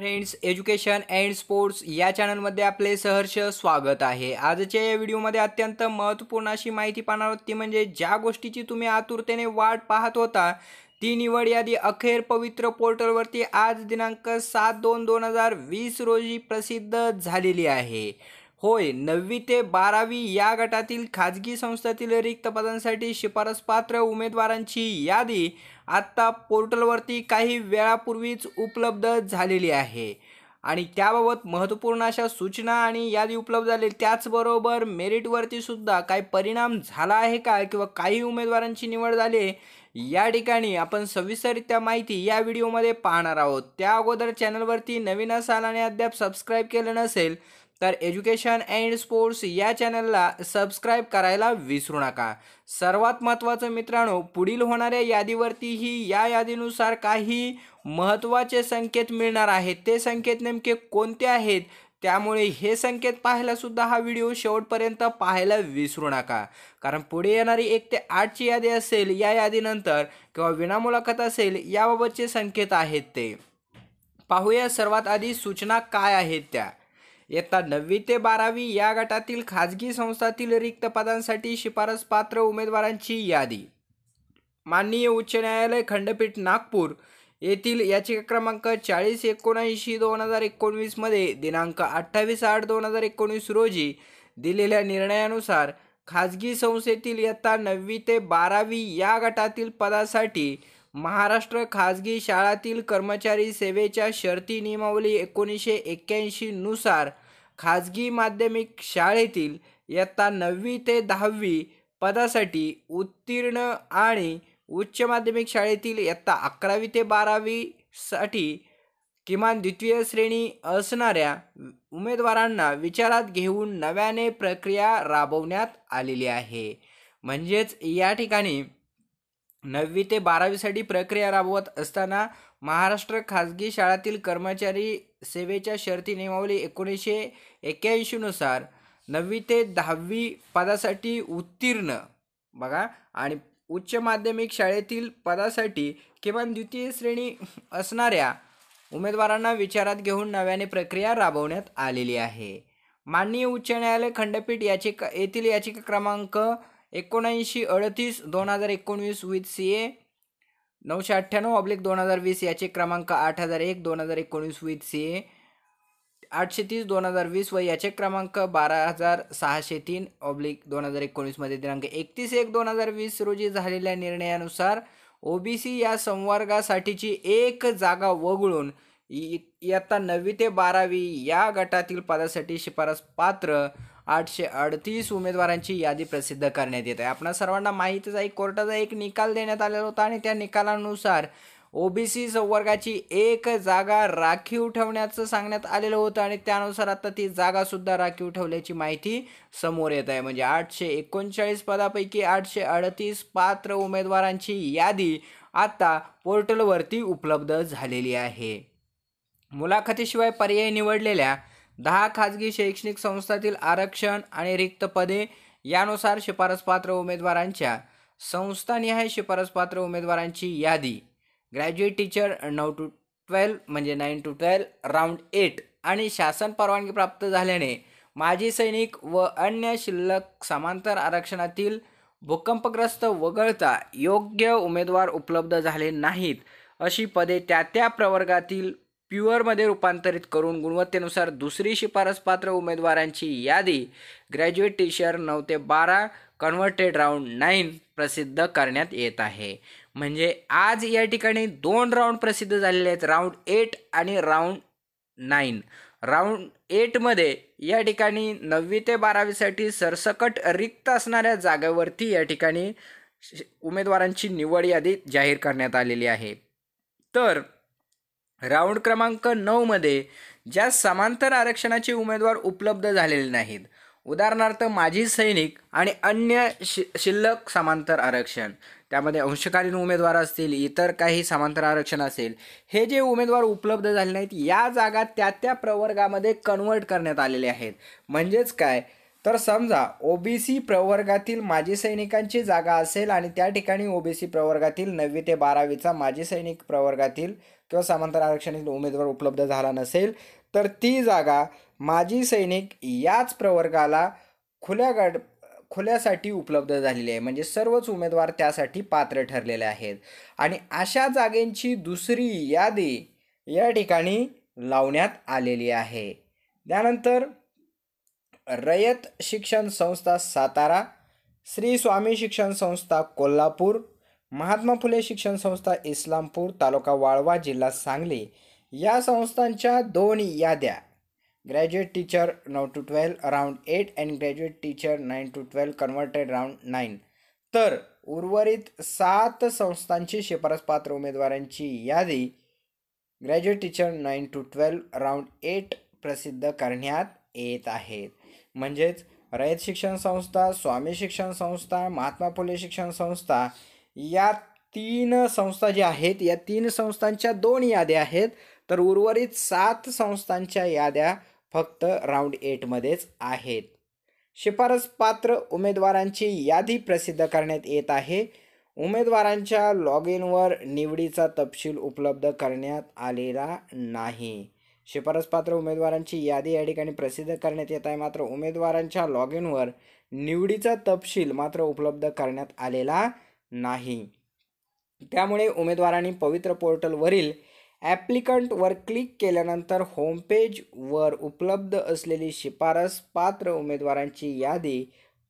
friends education and sports या चॅनलमध्ये आपले सहर्ष स्वागत आहे आजच्या या व्हिडिओमध्ये अत्यंत महत्त्वपूर्ण अशी माहिती पाहणार आहोत ती म्हणजे ज्या गोष्टीची तुम्ही आतुरतेने वाट पाहत होता ती निवड यादी अखेर पवित्र पोर्टलवरती आज दिनांक सात दोन दोन हजार वीस रोजी प्रसिद्ध झालेली आहे होय नववी ते बारावी या गटातील खाजगी संस्थेतील रिक्त पदांसाठी शिफारसपात्र उमेदवारांची यादी आत्ता पोर्टलवरती काही वेळापूर्वीच उपलब्ध झालेली आहे आणि त्याबाबत महत्त्वपूर्ण अशा सूचना आणि यादी उपलब्ध झाली त्याचबरोबर मेरिटवरती सुद्धा काय परिणाम झाला आहे का किंवा काही उमेदवारांची निवड झाली आहे या ठिकाणी आपण सविस्तरित्या माहिती या व्हिडिओमध्ये पाहणार आहोत त्या अगोदर चॅनलवरती नवीन असाल आणि अद्याप सबस्क्राईब केलं नसेल तर एज्युकेशन अँड स्पोर्ट्स या चॅनलला सबस्क्राईब करायला विसरू नका सर्वात महत्त्वाचं मित्रांनो पुढील होणाऱ्या यादीवरतीही या यादीनुसार काही महत्त्वाचे संकेत मिळणार आहेत ते संकेत नेमके कोणते आहेत त्यामुळे हे संकेत पाहायलासुद्धा हा व्हिडिओ शेवटपर्यंत पाहायला विसरू नका कारण पुढे येणारी एक ते आठची यादी असेल या यादीनंतर किंवा विनामुलाखत असेल याबाबतचे संकेत आहेत ते पाहूया सर्वात आधी सूचना काय आहेत त्या इयत्ता नववी ते बारावी या गटातील खाजगी संस्थातील रिक्त पदांसाठी शिफारस पात्र उमेदवारांची यादी माननीय उच्च न्यायालय खंडपीठ नागपूर येथील याचिका क्रमांक चाळीस एकोणऐंशी दोन हजार एकोणवीसमध्ये दिनांक अठ्ठावीस आठ दोन हजार एकोणीस रोजी दिलेल्या निर्णयानुसार खाजगी संस्थेतील इयत्ता नववी ते बारावी या गटातील पदासाठी महाराष्ट्र खाजगी शाळातील कर्मचारी सेवेच्या शर्ती नियमावली एकोणीसशे एक्क्याऐंशीनुसार खाजगी माध्यमिक शाळेतील इयत्ता नववी ते दहावी पदासाठी उत्तीर्ण आणि उच्च माध्यमिक शाळेतील इयत्ता अकरावी ते बारावीसाठी किमान द्वितीय श्रेणी असणाऱ्या उमेदवारांना विचारात घेऊन नव्याने प्रक्रिया राबवण्यात आलेली आहे म्हणजेच या ठिकाणी नववी ते बारावीसाठी प्रक्रिया राबवत असताना महाराष्ट्र खाजगी शाळातील कर्मचारी सेवेच्या शर्ती नियमावली एकोणीसशे एक्क्याऐंशीनुसार नववी ते दहावी पदासाठी उत्तीर्ण बघा आणि उच्च माध्यमिक शाळेतील पदासाठी किंवा द्वितीय श्रेणी असणाऱ्या उमेदवारांना विचारात घेऊन नव्याने प्रक्रिया राबवण्यात आलेली आहे माननीय उच्च न्यायालय खंडपीठ याचिका येथील याचिका क्रमांक एकोणऐंशी अडतीस दोन हजार एकोणवीस विथ सी ए नऊशे अठ्ठ्याण्णव ऑब्लिक दोन हजार वीस याचे क्रमांक आठ हजार एक दोन हजार एकोणीस विथ सी ए आठशे तीस दोन हजार वीस व याचे क्रमांक बारा हजार सहाशे तीन ऑब्लिक दोन हजार एकोणीसमध्ये दिनांक एकतीस एक दोन हजार वीस रोजी झालेल्या निर्णयानुसार ओ बी सी या संवर्गासाठीची एक जागा वगळून इयत्ता नववी ते बारावी या गटातील पदासाठी शिफारस पात्र आठशे अडतीस उमेदवारांची यादी प्रसिद्ध करण्यात येत आहे आपल्या सर्वांना माहितीच आहे कोर्टाचा एक निकाल देण्यात आलेला होता आणि त्या निकालानुसार ओबीसी संवर्गाची एक जागा राखीव ठेवण्याचं सांगण्यात आलेलं होतं आणि त्यानुसार आता ती जागा सुद्धा राखीव ठेवल्याची माहिती समोर येत आहे म्हणजे आठशे एकोणचाळीस पदापैकी आठशे अडतीस पात्र उमेदवारांची यादी आता पोर्टलवरती उपलब्ध झालेली आहे मुलाखतीशिवाय पर्याय निवडलेल्या दहा खाजगी शैक्षणिक संस्थातील आरक्षण आणि रिक्त पदे यानुसार शिफारसपात्र उमेदवारांच्या संस्थानिहाय शिफारसपात्र उमेदवारांची यादी ग्रॅज्युएट टीचर नऊ टू ट्वेल्व म्हणजे nine to twelve round eight आणि शासन परवानगी प्राप्त झाल्याने माजी सैनिक व अन्य शिल्लक समांतर आरक्षणातील भूकंपग्रस्त वगळता योग्य उमेदवार उपलब्ध झाले नाहीत अशी पदे त्या त्या प्रवर्गातील प्युअरमध्ये रूपांतरित करून गुणवत्तेनुसार दुसरी शिफारस पात्र उमेदवारांची यादी ग्रॅज्युएट टीचर नऊ ते बारा कन्व्हर्टेड राऊंड नाईन प्रसिद्ध करण्यात येत आहे म्हणजे आज या ठिकाणी दोन राऊंड प्रसिद्ध झालेले आहेत राऊंड एट आणि राऊंड नाईन राऊंड एटमध्ये या ठिकाणी नववी ते बारावीसाठी सरसकट रिक्त असणाऱ्या जागेवरती या ठिकाणी उमेदवारांची निवड यादी जाहीर करण्यात आलेली आहे तर राऊंड क्रमांक नऊमध्ये ज्या समांतर आरक्षणाचे उमेदवार उपलब्ध झालेले नाहीत उदाहरणार्थ माजी सैनिक आणि अन्य शि शिल्लक समांतर आरक्षण त्यामध्ये अंशकालीन उमेदवार असतील इतर काही समांतर आरक्षण असेल हे जे उमेदवार उपलब्ध झाले नाहीत या जागा त्या त्या प्रवर्गामध्ये कन्वर्ट करण्यात आलेले आहेत म्हणजेच काय तर समजा ओबीसी प्रवर्गातील माजी सैनिकांची जागा असेल आणि त्या ठिकाणी ओबीसी प्रवर्गातील नववी ते बारावीचा माजी सैनिक प्रवर्गातील किंवा समांतर आरक्षण उमेदवार उपलब्ध झाला नसेल तर ती जागा माजी सैनिक याच प्रवर्गाला खुल्या गड खुल्यासाठी उपलब्ध झालेली आहे म्हणजे सर्वच उमेदवार त्यासाठी पात्र ठरलेले आहेत आणि अशा जागेंची दुसरी यादी या ठिकाणी लावण्यात आलेली आहे त्यानंतर रयत शिक्षण संस्था सातारा श्री स्वामी शिक्षण संस्था कोल्हापूर महात्मा फुले शिक्षण संस्था इस्लामपूर तालुका वाळवा जिल्हा सांगली या संस्थांच्या दोन याद्या ग्रॅज्युएट टीचर नऊ to twelve round eight and graduate teacher nine to twelve converted round nine तर उर्वरित सात संस्थांची शिफारसपात्र उमेदवारांची यादी graduate teacher nine to twelve round eight प्रसिद्ध करण्यात येत आहेत म्हणजेच रयत शिक्षण संस्था स्वामी शिक्षण संस्था महात्मा फुले शिक्षण संस्था या तीन संस्था ज्या आहेत या तीन संस्थांच्या दोन याद्या आहेत तर उर्वरित सात संस्थांच्या याद्या फक्त राऊंड एटमध्येच आहेत शिफारस पात्र उमेदवारांची यादी प्रसिद्ध करण्यात येत आहे उमेदवारांच्या लॉग इनवर निवडीचा तपशील उपलब्ध करण्यात आलेला नाही शिफारस पात्र उमेदवारांची यादी या ठिकाणी प्रसिद्ध करण्यात येत आहे मात्र उमेदवारांच्या लॉग इनवर निवडीचा तपशील मात्र उपलब्ध करण्यात आलेला नाही त्यामुळे उमेदवारांनी पवित्र पोर्टलवरील ॲप्लिकंटवर क्लिक केल्यानंतर होमपेजवर उपलब्ध असलेली शिफारस पात्र उमेदवारांची यादी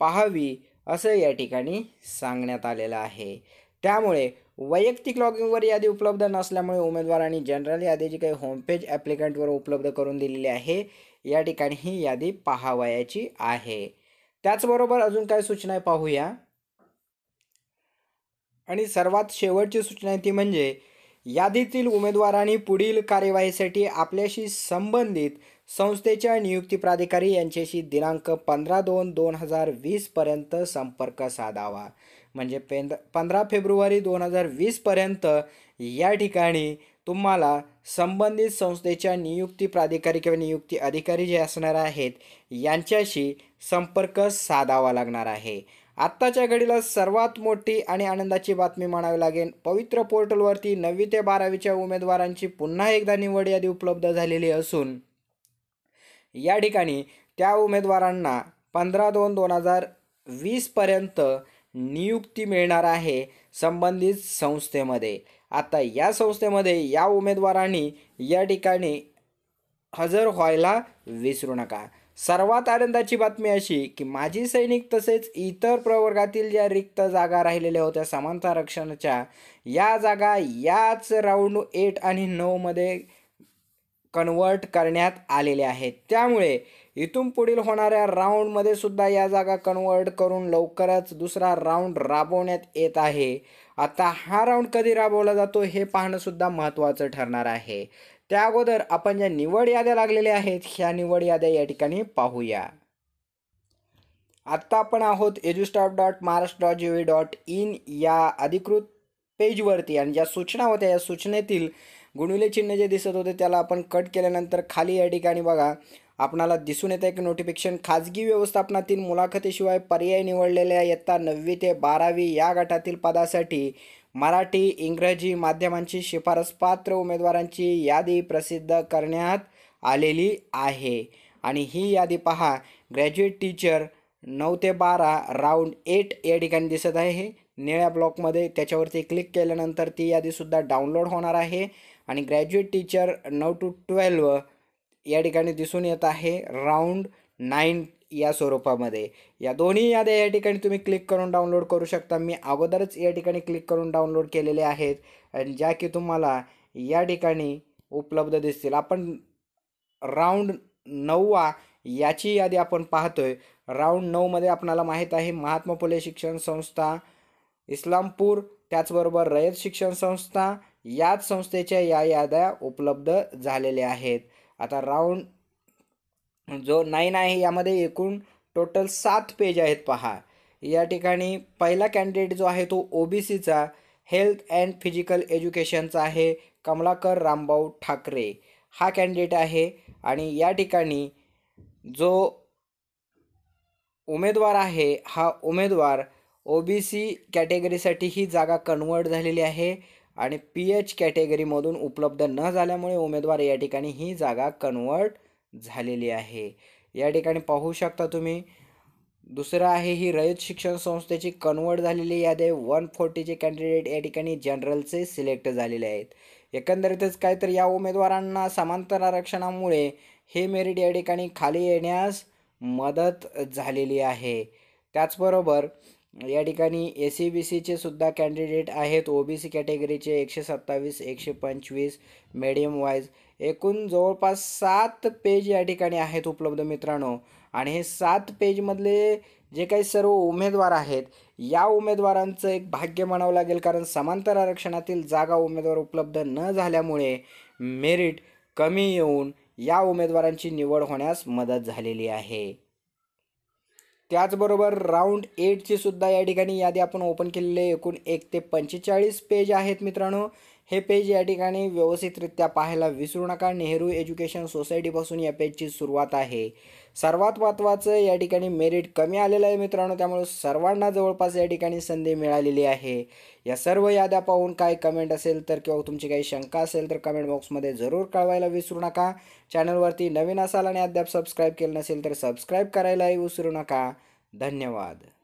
पाहावी असं या ठिकाणी सांगण्यात आलेलं आहे त्यामुळे वैयक्तिक लॉगिंगवर यादी उपलब्ध नसल्यामुळे उमेदवारांनी जनरल यादी जी काही होमपेज ॲप्लिकंटवर उपलब्ध करून दिलेली आहे या ठिकाणी ही यादी पाहावयाची आहे त्याचबरोबर अजून काय सूचना पाहूया आणि सर्वात शेवटची सूचना ती म्हणजे यादीतील उमेदवारांनी पुढील कार्यवाहीसाठी आपल्याशी संबंधित संस्थेच्या नियुक्ती प्राधिकारी यांच्याशी दिनांक पंधरा दोन दोन हजार वीसपर्यंत संपर्क साधावा म्हणजे पेंद पंधरा फेब्रुवारी दोन हजार वीसपर्यंत या ठिकाणी तुम्हाला संबंधित संस्थेच्या नियुक्ती प्राधिकारी किंवा नियुक्ती अधिकारी जे असणार आहेत यांच्याशी संपर्क साधावा लागणार आहे आत्ताच्या घडीला सर्वात मोठी आणि आनंदाची बातमी म्हणावी लागेल पवित्र पोर्टलवरती नववी ते बारावीच्या उमेदवारांची पुन्हा एकदा निवड यादी उपलब्ध झालेली असून या ठिकाणी त्या उमेदवारांना पंधरा दोन दोन हजार वीसपर्यंत नियुक्ती मिळणार आहे संबंधित संस्थेमध्ये आता या संस्थेमध्ये या उमेदवारांनी या ठिकाणी हजर व्हायला विसरू नका सर्वात आनंदाची बातमी अशी की माजी सैनिक तसेच इतर प्रवर्गातील ज्या रिक्त जागा राहिलेल्या होत्या समानता रक्षणाच्या या जागा याच राऊंड एट आणि नऊमध्ये कन्वर्ट करण्यात आलेल्या आहेत त्यामुळे इथून पुढील होणाऱ्या राऊंडमध्ये सुद्धा या जागा कन्वर्ट करून लवकरच दुसरा राऊंड राबवण्यात येत आहे आता हा राऊंड कधी राबवला जातो हे पाहणंसुद्धा महत्त्वाचं ठरणार आहे त्या अगोदर आपण ज्या निवड याद्या लागलेल्या आहेत ह्या निवड याद्या या ठिकाणी पाहूया आत्ता आपण आहोत edustaff dot Maharashtra dot G V dot in या अधिकृत पेजवरती आणि ज्या सूचना होत्या या सूचनेतील गुणिले चिन्ह जे दिसत होते त्याला आपण कट केल्यानंतर खाली या ठिकाणी बघा आपणाला दिसून येतं की नोटिफिकेशन खाजगी व्यवस्थापनातील मुलाखतीशिवाय पर्याय निवडलेल्या इयत्ता नववी ते बारावी या गटातील पदासाठी मराठी इंग्रजी माध्यमांची पात्र उमेदवारांची यादी प्रसिद्ध करण्यात आलेली आहे आणि ही यादी पहा ग्रॅज्युएट टीचर नऊ ते बारा राऊंड एट या ठिकाणी दिसत आहे निळ्या ब्लॉकमध्ये त्याच्यावरती क्लिक केल्यानंतर ती यादीसुद्धा डाउनलोड होणार आहे आणि ग्रॅज्युएट टीचर नऊ टू ट्वेल्व या ठिकाणी दिसून येत आहे राऊंड नाईन या स्वरूपामध्ये या दोन्ही याद्या या ठिकाणी तुम्ही क्लिक करून डाउनलोड करू शकता मी अगोदरच या ठिकाणी क्लिक करून डाउनलोड केलेले आहेत आणि ज्या की तुम्हाला या ठिकाणी उपलब्ध दिसतील आपण राऊंड नऊवा याची यादी आपण पाहतोय राऊंड नऊमध्ये आपणाला माहीत आहे महात्मा फुले शिक्षण संस्था इस्लामपूर त्याचबरोबर रयत शिक्षण संस्था याच संस्थेच्या या याद्या उपलब्ध झालेल्या आहेत आता राऊंड जो नाईन आहे यामध्ये एकूण टोटल सात पेज आहेत पहा या ठिकाणी पहिला कॅन्डिडेट जो आहे तो ओ बी सीचा हेल्थ अँड फिजिकल एज्युकेशनचा आहे कमलाकर रामभाऊ ठाकरे हा कॅन्डिडेट आहे आणि या ठिकाणी जो उमेदवार आहे हा उमेदवार ओ बी सी कॅटेगरीसाठी ही जागा कन्वर्ट झालेली आहे आणि पी एच कॅटेगरीमधून उपलब्ध न झाल्यामुळे उमेदवार या ठिकाणी ही जागा कन्वर्ट झालेली आहे या ठिकाणी पाहू शकता तुम्ही दुसरं आहे ही रयत शिक्षण संस्थेची कन्वर्ट झालेली यादी वन फोर्टीचे कॅन्डिडेट या ठिकाणी जनरलचे सिलेक्ट झालेले आहेत एकंदरीतच काय तर या उमेदवारांना समांतर आरक्षणामुळे हे मेरिट या ठिकाणी खाली येण्यास मदत झालेली आहे त्याचबरोबर या ठिकाणी ए सी बी सीचे सुद्धा कॅन्डिडेट आहेत ओ बी सी कॅटेगरीचे एकशे सत्तावीस एकशे पंचवीस मिडियम वाईज एकूण जवळपास सात पेज या ठिकाणी आहेत उपलब्ध मित्रांनो आणि हे सात पेजमधले जे काही सर्व उमेदवार आहेत या उमेदवारांचं एक भाग्य म्हणावं लागेल कारण समांतर आरक्षणातील जागा उमेदवार उपलब्ध न झाल्यामुळे मेरिट कमी येऊन या उमेदवारांची निवड होण्यास मदत झालेली आहे त्याचबरोबर राऊंड एटची सुद्धा या ठिकाणी यादी आपण ओपन केलेले एकूण एक ते पंचेचाळीस पेज आहेत मित्रांनो हे पेज या ठिकाणी व्यवस्थितरित्या पाहायला विसरू नका नेहरू एज्युकेशन सोसायटीपासून या पेजची सुरुवात आहे सर्वात महत्त्वाचं या ठिकाणी मेरिट कमी आलेलं आहे मित्रांनो त्यामुळे सर्वांना जवळपास या ठिकाणी संधी मिळालेली आहे या सर्व याद्या पाहून काय कमेंट असेल तर किंवा तुमची काही शंका असेल तर कमेंट बॉक्समध्ये जरूर कळवायला विसरू नका चॅनलवरती नवीन असाल आणि अद्याप सबस्क्राईब केलं नसेल तर सबस्क्राईब करायलाही विसरू नका धन्यवाद